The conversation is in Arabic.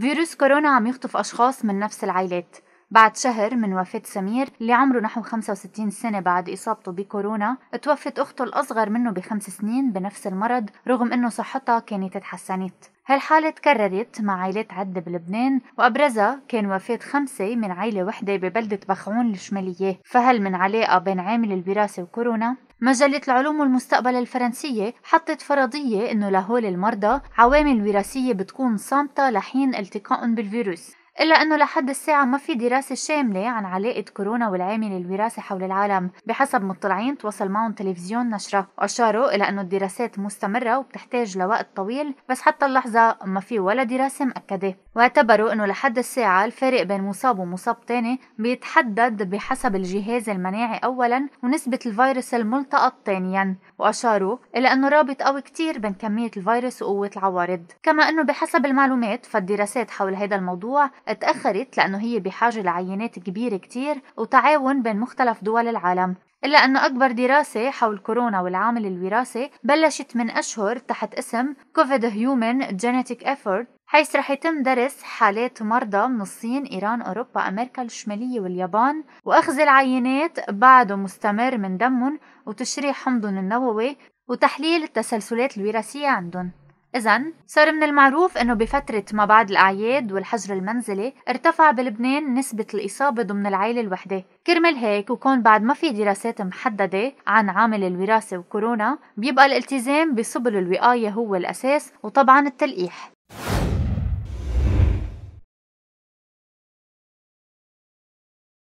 فيروس كورونا عم يخطف أشخاص من نفس العائلات بعد شهر من وفاة سمير اللي عمره نحو 65 سنة بعد إصابته بكورونا توفت أخته الأصغر منه بخمس سنين بنفس المرض رغم أنه صحتها كانت تحسنت هالحالة تكررت مع عائلات عدة بلبنان وأبرزها كان وفاة خمسة من عائلة وحدة ببلدة بخعون الشمالية فهل من علاقة بين عامل الوراثة وكورونا؟ مجلة العلوم والمستقبل الفرنسية حطت فرضية إنه لهول المرضى عوامل وراثية بتكون صامتة لحين التقاء بالفيروس إلا أنه لحد الساعة ما في دراسة شاملة عن علاقة كورونا والعامل الوراثي حول العالم بحسب مطلعين تواصل معهم تلفزيون نشرة وأشاروا إلى أنه الدراسات مستمرة وبتحتاج لوقت طويل بس حتى اللحظة ما في ولا دراسة مأكدة واعتبروا أنه لحد الساعة الفارق بين مصاب ومصاب تاني بيتحدد بحسب الجهاز المناعي أولا ونسبة الفيروس الملتقط ثانيا وأشاروا إلى أنه رابط قوي كتير بين كمية الفيروس وقوة العوارض كما أنه بحسب المعلومات فالدراسات حول هذا الموضوع تأخرت لأنه هي بحاجة لعينات كبيرة كتير وتعاون بين مختلف دول العالم إلا أن أكبر دراسة حول كورونا والعامل الوراثي بلشت من أشهر تحت اسم كوفيد هيومن Genetic إيفورت حيث رح يتم درس حالات مرضى من الصين، إيران، أوروبا، أمريكا الشمالية واليابان وأخذ العينات بعده مستمر من دمهم وتشريح حمضهم النووي وتحليل التسلسلات الوراثية عندهم إذا صار من المعروف أنه بفترة ما بعد الأعياد والحجر المنزلي ارتفع بلبنان نسبة الإصابة ضمن العيلة الوحدة كرمال هيك وكون بعد ما في دراسات محددة عن عامل الوراثة وكورونا بيبقى الالتزام بسبل الوقاية هو الأساس وطبعا التلقيح